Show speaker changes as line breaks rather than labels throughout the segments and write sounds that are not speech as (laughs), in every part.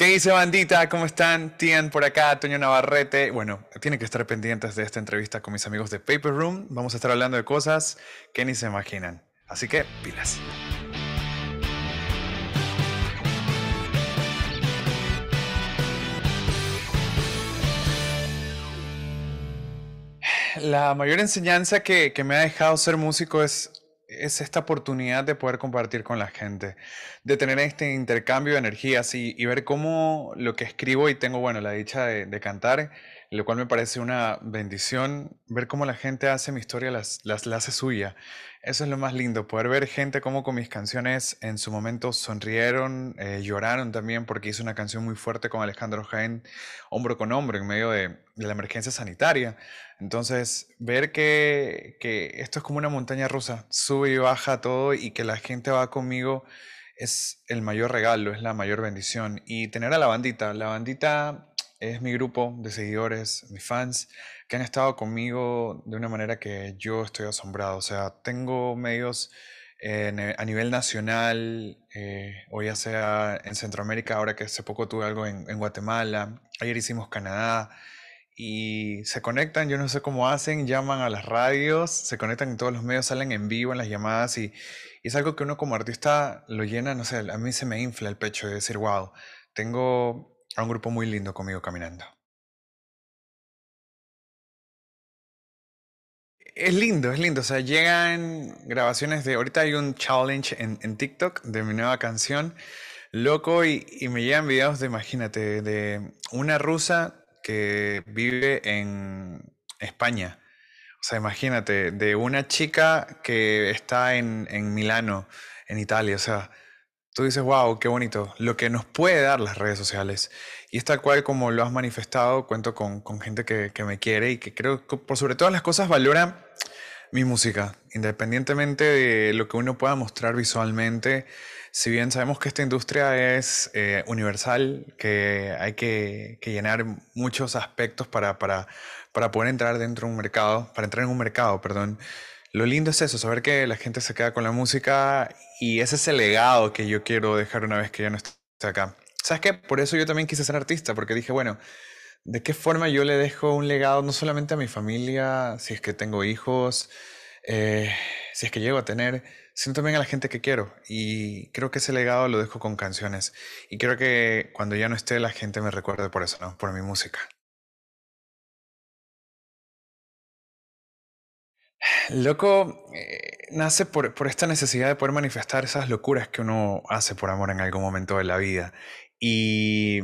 ¿Qué dice bandita? ¿Cómo están? Tien por acá, Toño Navarrete. Bueno, tienen que estar pendientes de esta entrevista con mis amigos de Paper Room. Vamos a estar hablando de cosas que ni se imaginan. Así que pilas. La mayor enseñanza que me ha dejado ser músico es es esta oportunidad de poder compartir con la gente, de tener este intercambio de energías y, ver cómo lo que escribo y tengo, bueno, la dicha de cantar lo cual me parece una bendición ver cómo la gente hace mi historia, las, las, la hace suya. Eso es lo más lindo, poder ver gente como con mis canciones en su momento sonrieron, eh, lloraron también porque hice una canción muy fuerte con Alejandro Jaén, hombro con hombro, en medio de, la emergencia sanitaria. Entonces, ver que, que esto es como una montaña rusa, sube y baja todo y que la gente va conmigo es el mayor regalo, es la mayor bendición. Y tener a la bandita, la bandita es mi grupo de seguidores, mis fans, que han estado conmigo de una manera que yo estoy asombrado. O sea, tengo medios eh, e, a nivel nacional, eh, o ya sea en Centroamérica, ahora que hace poco tuve algo en, Guatemala, ayer hicimos Canadá, y se conectan, yo no sé cómo hacen, llaman a las radios, se conectan en todos los medios, salen en vivo en las llamadas y, es algo que uno como artista lo llena, no sé, a mí se me infla el pecho de decir, wow, tengo a un grupo muy lindo conmigo caminando. Es lindo, es lindo. O sea, llegan grabaciones de. Ahorita hay un challenge en, TikTok de mi nueva canción, loco, y, me llegan videos de, imagínate, de una rusa que vive en España. O sea, imagínate, de una chica que está en, en Milano, en Italia. O sea, tú dices, wow, qué bonito, lo que nos puede dar las redes sociales. Y es tal cual como lo has manifestado, cuento con, gente que, me quiere y que creo que por sobre todas las cosas valora mi música, independientemente de lo que uno pueda mostrar visualmente. Si bien sabemos que esta industria es eh, universal, que hay que, llenar muchos aspectos para, para, para poder entrar dentro de un mercado, para entrar en un mercado, perdón. Lo lindo es eso, saber que la gente se queda con la música y ese es el legado que yo quiero dejar una vez que ya no esté acá. ¿Sabes qué? Por eso yo también quise ser artista, porque dije, bueno, ¿de qué forma yo le dejo un legado no solamente a mi familia, si es que tengo hijos, eh, si es que llego a tener, sino también a la gente que quiero. Y creo que ese legado lo dejo con canciones. Y creo que cuando ya no esté, la gente me recuerde por eso, ¿no? Por mi música. Loco eh, nace por, por, esta necesidad de poder manifestar esas locuras que uno hace por amor en algún momento de la vida. Y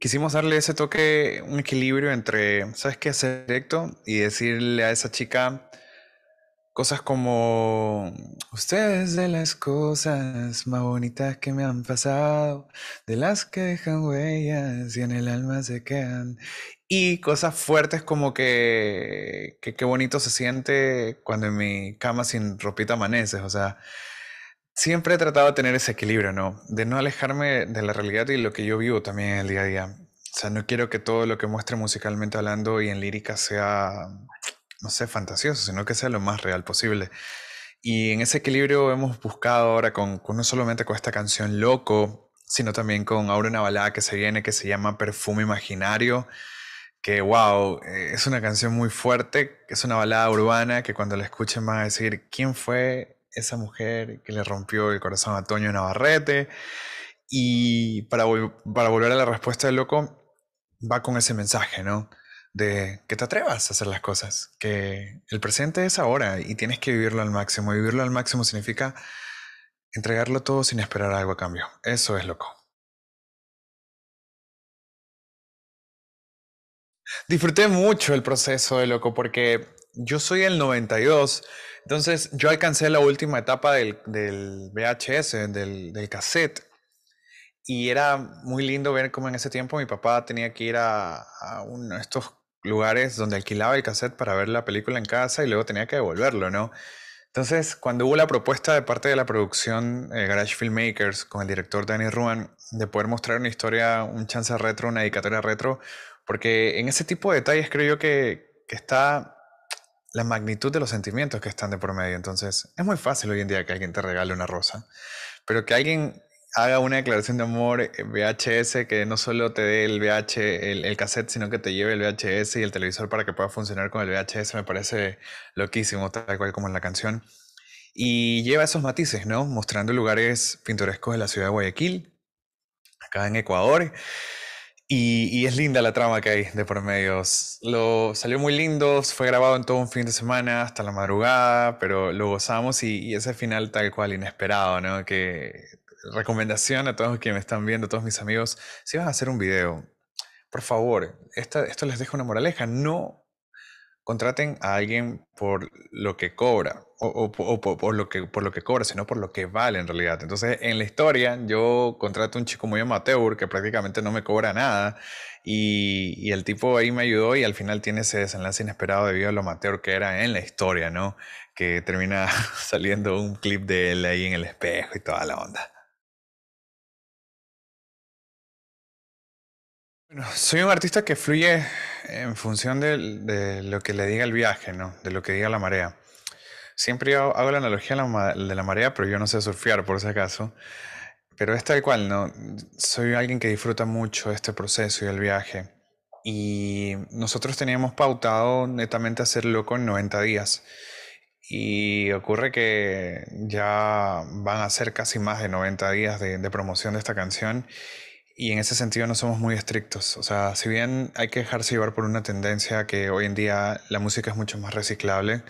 quisimos darle ese toque, un equilibrio entre, ¿sabes qué? Hacer directo y decirle a esa chica cosas como, ustedes de las cosas más bonitas que me han pasado, de las que dejan huellas y en el alma se quedan. Y cosas fuertes como que qué bonito se siente cuando en mi cama sin ropita amaneces. O sea, siempre he tratado de tener ese equilibrio, ¿no? De no alejarme de la realidad y lo que yo vivo también en el día a día. O sea, no quiero que todo lo que muestre musicalmente hablando y en lírica sea, no sé, fantasioso, sino que sea lo más real posible. Y en ese equilibrio hemos buscado ahora no solamente con esta canción Loco, sino también con ahora una balada que se viene que se llama Perfume Imaginario que wow, eh, es una canción muy fuerte, es una balada urbana que cuando la escuchen van a decir, ¿quién fue esa mujer que le rompió el corazón a Toño Navarrete? Y para, para volver a la respuesta del loco, va con ese mensaje, ¿no? De que te atrevas a hacer las cosas, que el presente es ahora y tienes que vivirlo al máximo. Y vivirlo al máximo significa entregarlo todo sin esperar algo a cambio. Eso es loco. Disfruté mucho el proceso de eh, loco porque yo soy el 92, entonces yo alcancé la última etapa del, VHS, del, del, cassette, y era muy lindo ver cómo en ese tiempo mi papá tenía que ir a, uno de estos lugares donde alquilaba el cassette para ver la película en casa y luego tenía que devolverlo, ¿no? Entonces, cuando hubo la propuesta de parte de la producción eh, Garage Filmmakers con el director Danny Ruan de poder mostrar una historia, un chance retro, una dedicatoria retro, porque en ese tipo de detalles creo yo que, está la magnitud de los sentimientos que están de por medio. Entonces, es muy fácil hoy en día que alguien te regale una rosa, pero que alguien haga una declaración de amor eh, VHS que no solo te dé el VH, el, el, cassette, sino que te lleve el VHS y el televisor para que pueda funcionar con el VHS, me parece loquísimo, tal cual como en la canción. Y lleva esos matices, ¿no? Mostrando lugares pintorescos de la ciudad de Guayaquil, acá en Ecuador. Y, es linda la trama que hay de por medios. Lo, salió muy lindo, fue grabado en todo un fin de semana, hasta la madrugada, pero lo gozamos y, ese final tal cual inesperado, ¿no? Que recomendación a todos quienes me están viendo, a todos mis amigos, si van a hacer un video, por favor, esto les dejo una moraleja, no contraten a alguien por lo que cobra, o, por, lo que, por lo que cobra, sino por lo que vale en realidad. Entonces, en la historia, yo contrato a un chico muy amateur que prácticamente no me cobra nada, y, el tipo ahí me ayudó y al final tiene ese desenlace inesperado debido a lo amateur que era en la historia, ¿no? Que termina (laughs) saliendo un clip de él ahí en el espejo y toda la onda. soy un artista que fluye en función de, lo que le diga el viaje, ¿no? De lo que diga la marea. Siempre hago, la analogía de la, marea, pero yo no sé surfear, por si acaso. Pero es tal cual, ¿no? Soy alguien que disfruta mucho este proceso y el viaje. Y nosotros teníamos pautado netamente hacerlo con 90 días. Y ocurre que ya van a ser casi más de 90 días de promoción de esta canción y en ese sentido no somos muy estrictos. O sea, si bien hay que dejarse llevar por una tendencia que hoy en día la música es mucho más reciclable,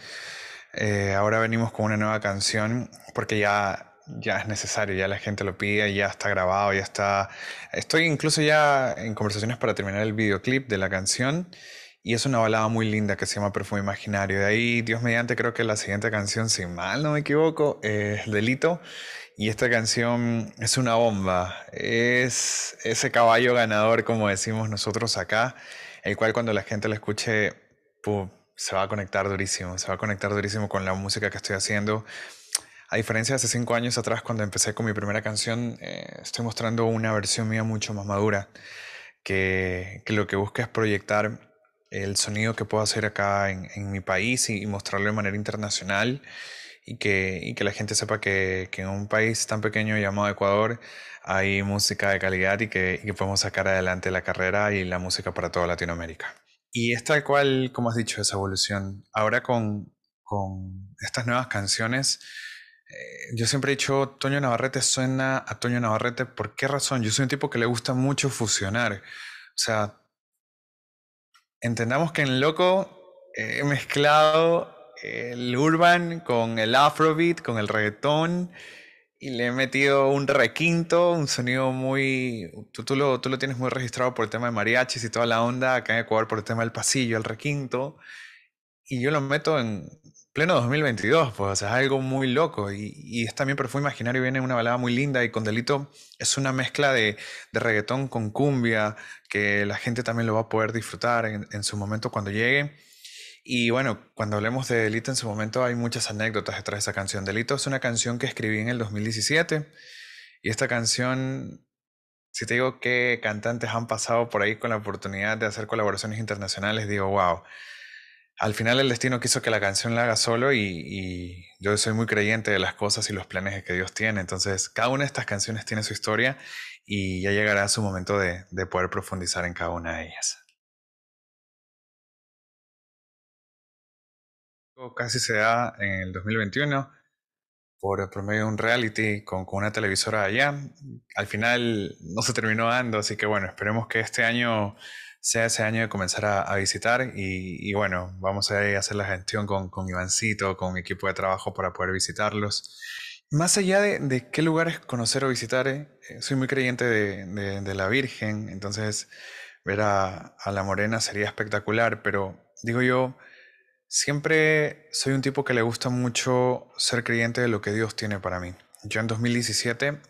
eh, ahora venimos con una nueva canción porque ya, ya es necesario, ya la gente lo pide, ya está grabado, ya está... Estoy incluso ya en conversaciones para terminar el videoclip de la canción y es una balada muy linda que se llama Perfume Imaginario. De ahí, Dios mediante, creo que la siguiente canción, si mal no me equivoco, es Delito. Y esta canción es una bomba. Es ese caballo ganador, como decimos nosotros acá, el cual cuando la gente la escuche, se va a conectar durísimo. Se va a conectar durísimo con la música que estoy haciendo. A diferencia de hace cinco años atrás, cuando empecé con mi primera canción, eh, estoy mostrando una versión mía mucho más madura, que, que lo que busca es proyectar el sonido que puedo hacer acá en, mi país y, mostrarlo de manera internacional y que, que la gente sepa que, en un país tan pequeño llamado Ecuador hay música de calidad y que, y que podemos sacar adelante la carrera y la música para toda Latinoamérica. Y es tal cual, como has dicho, esa evolución. Ahora con, estas nuevas canciones, eh, yo siempre he dicho, Toño Navarrete suena a Toño Navarrete. ¿Por qué razón? Yo soy un tipo que le gusta mucho fusionar. O sea, entendamos que en Loco eh, he mezclado el urban con el afrobeat, con el reggaetón, y le he metido un requinto, un sonido muy... Tú, tú, lo, lo tienes muy registrado por el tema de mariachis y toda la onda, acá en Ecuador por el tema del pasillo, el requinto, y yo lo meto en, pleno 2022, pues, es algo muy loco. Y, es también Perfume Imaginario, viene una balada muy linda y con Delito es una mezcla de, reggaetón con cumbia, que la gente también lo va a poder disfrutar en, su momento cuando llegue. Y bueno, cuando hablemos de Delito en su momento hay muchas anécdotas detrás de esa canción. Delito es una canción que escribí en el 2017 y esta canción, si te digo que cantantes han pasado por ahí con la oportunidad de hacer colaboraciones internacionales, digo, wow, al final el destino quiso que la canción la haga solo y, yo soy muy creyente de las cosas y los planes que Dios tiene. Entonces, cada una de estas canciones tiene su historia y ya llegará su momento de, poder profundizar en cada una de ellas. Casi se da en el 2021 por promedio de un reality con una televisora allá. Al final no se terminó dando, así que bueno, esperemos que este año sea ese año de comenzar a, visitar y, bueno, vamos a, hacer la gestión con, con, Ivancito, con equipo de trabajo para poder visitarlos. Más allá de, qué lugares conocer o visitar, eh, eh, soy muy creyente de, la Virgen, entonces ver a, a la Morena sería espectacular, pero digo yo, siempre soy un tipo que le gusta mucho ser creyente de lo que Dios tiene para mí. Yo en 2017,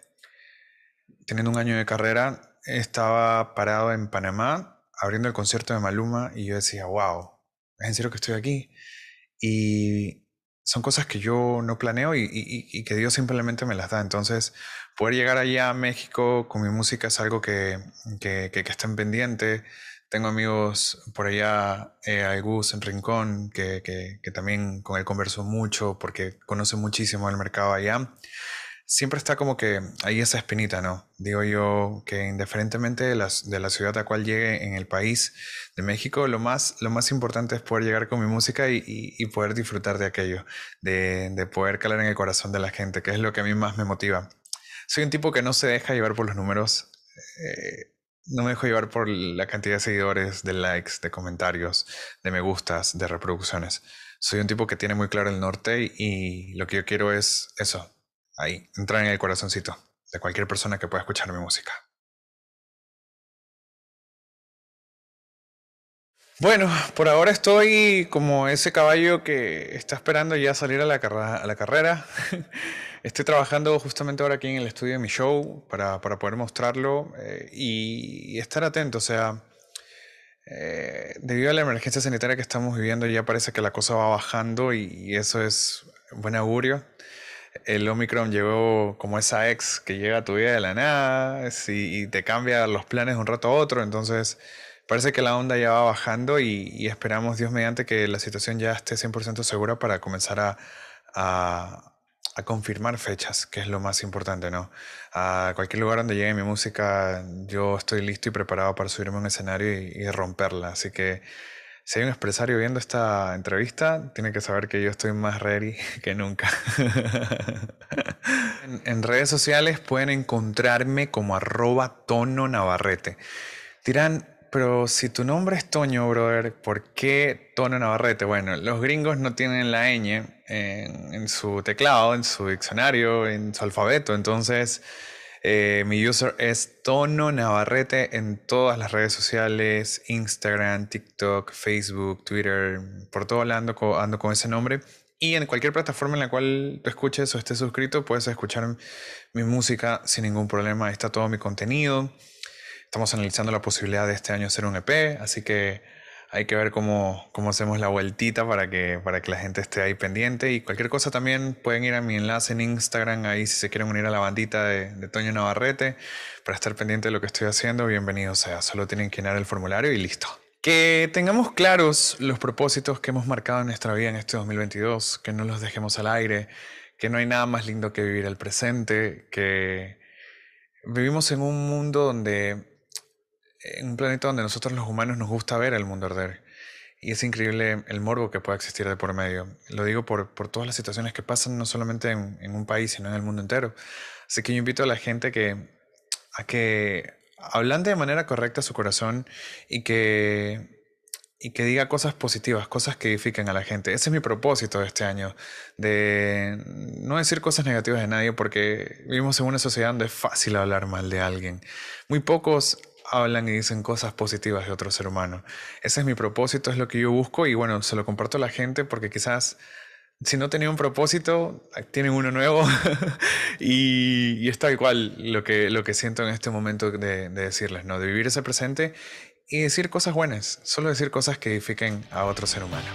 teniendo un año de carrera, estaba parado en Panamá abriendo el concierto de Maluma y yo decía, wow, ¿es en serio que estoy aquí? Y son cosas que yo no planeo y, que Dios simplemente me las da. Entonces, poder llegar allá a México con mi música es algo que, que, está en pendiente. Tengo amigos por allá, eh, hay Gus en Rincón, que, que, también con él converso mucho porque conoce muchísimo el mercado allá siempre está como que ahí esa espinita, ¿no? Digo yo que indiferentemente de, de la ciudad a cual llegue en el país de México, lo más, lo más importante es poder llegar con mi música y, poder disfrutar de aquello, de, poder calar en el corazón de la gente, que es lo que a mí más me motiva. Soy un tipo que no se deja llevar por los números, eh, no me dejo llevar por la cantidad de seguidores, de likes, de comentarios, de me gustas, de reproducciones. Soy un tipo que tiene muy claro el norte y lo que yo quiero es eso, ahí, entra en el corazoncito de cualquier persona que pueda escuchar mi música. Bueno, por ahora estoy como ese caballo que está esperando ya salir a la, carrera. (laughs) estoy trabajando justamente ahora aquí en el estudio de mi show para, poder mostrarlo eh, y, estar atento. O sea, eh, debido a la emergencia sanitaria que estamos viviendo ya parece que la cosa va bajando y eso es buen augurio el Omicron llegó como esa ex que llega a tu vida de la nada y, te cambia los planes de un rato a otro. Entonces, parece que la onda ya va bajando y, esperamos, Dios mediante, que la situación ya esté 100% segura para comenzar a, a, confirmar fechas, que es lo más importante, ¿no? A cualquier lugar donde llegue mi música, yo estoy listo y preparado para subirme a un escenario y, y romperla. Así que si hay un empresario viendo esta entrevista, tiene que saber que yo estoy más ready (laughs) que nunca. (laughs) en, redes sociales pueden encontrarme como arroba tono navarrete. Dirán, pero si tu nombre es Toño, brother, ¿por qué Tono Navarrete? Bueno, los gringos no tienen la ñ en su teclado, en su diccionario, en su alfabeto, entonces eh, mi user es Tono Navarrete en todas las redes sociales, Instagram, TikTok, Facebook, Twitter, por todo lado ando con, ese nombre. Y en cualquier plataforma en la cual tú escuches o estés suscrito, puedes escuchar mi música sin ningún problema. está todo mi contenido. Estamos analizando la posibilidad de este año hacer un EP, así que hay que ver cómo, hacemos la vueltita para que, para que la gente esté ahí pendiente. Y cualquier cosa también pueden ir a mi enlace en Instagram, ahí si se quieren unir a la bandita de, Toño Navarrete, para estar pendiente de lo que estoy haciendo, bienvenido sea. Solo tienen que llenar el formulario y listo. Que tengamos claros los propósitos que hemos marcado en nuestra vida en este 2022, que no los dejemos al aire, que no hay nada más lindo que vivir el presente, que vivimos en un mundo donde en un planeta donde nosotros los humanos nos gusta ver el mundo arder. Y es increíble el morbo que puede existir de por medio. Lo digo por, por todas las situaciones que pasan, no solamente en, un país, sino en el mundo entero. Así que yo invito a la gente que, a que hablando de manera correcta su corazón y que y que diga cosas positivas, cosas que edifiquen a la gente. Ese es mi propósito de este año, de no decir cosas negativas de nadie porque vivimos en una sociedad donde es fácil hablar mal de alguien. Muy pocos hablan y dicen cosas positivas de otro ser humano. Ese es mi propósito, es lo que yo busco y bueno, se lo comparto a la gente porque quizás si no tenía un propósito, tienen uno nuevo (laughs) y, está igual lo que, lo que siento en este momento de, decirles, ¿no? De vivir ese presente y decir cosas buenas, solo decir cosas que edifiquen a otro ser humano.